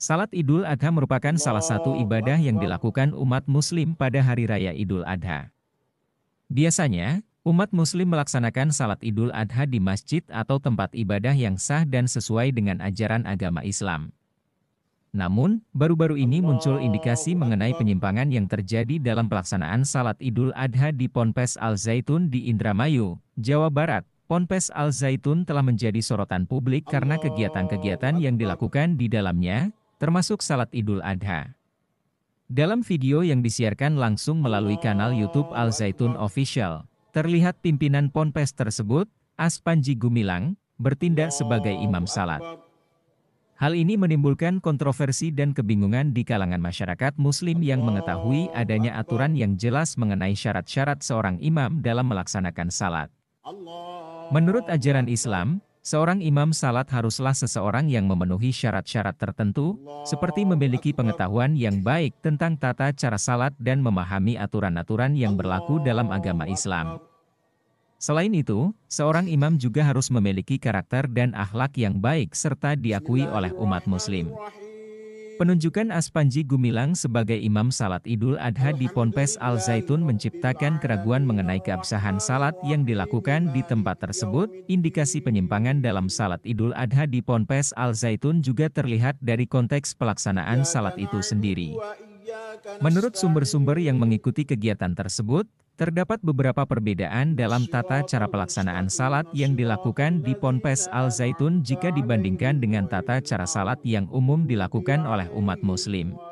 Salat Idul Adha merupakan salah satu ibadah yang dilakukan umat muslim pada hari raya Idul Adha. Biasanya, umat muslim melaksanakan salat Idul Adha di masjid atau tempat ibadah yang sah dan sesuai dengan ajaran agama Islam. Namun, baru-baru ini muncul indikasi mengenai penyimpangan yang terjadi dalam pelaksanaan salat Idul Adha di Ponpes Al Zaitun di Indramayu, Jawa Barat. Ponpes Al Zaitun telah menjadi sorotan publik karena kegiatan-kegiatan yang dilakukan di dalamnya, termasuk salat Idul Adha. Dalam video yang disiarkan langsung melalui kanal YouTube Al Zaitun Official, terlihat pimpinan ponpes tersebut, Aspanji Gumilang, bertindak sebagai imam salat. Hal ini menimbulkan kontroversi dan kebingungan di kalangan masyarakat muslim yang mengetahui adanya aturan yang jelas mengenai syarat-syarat seorang imam dalam melaksanakan salat. Menurut ajaran Islam, Seorang imam salat haruslah seseorang yang memenuhi syarat-syarat tertentu, seperti memiliki pengetahuan yang baik tentang tata cara salat dan memahami aturan-aturan yang berlaku dalam agama Islam. Selain itu, seorang imam juga harus memiliki karakter dan akhlak yang baik serta diakui oleh umat muslim. Penunjukan Aspanji Gumilang sebagai imam salat Idul Adha di Ponpes Al Zaitun menciptakan keraguan mengenai keabsahan salat yang dilakukan di tempat tersebut. Indikasi penyimpangan dalam salat Idul Adha di Ponpes Al Zaitun juga terlihat dari konteks pelaksanaan salat itu sendiri. Menurut sumber-sumber yang mengikuti kegiatan tersebut, Terdapat beberapa perbedaan dalam tata cara pelaksanaan salat yang dilakukan di Ponpes Al-Zaitun jika dibandingkan dengan tata cara salat yang umum dilakukan oleh umat muslim.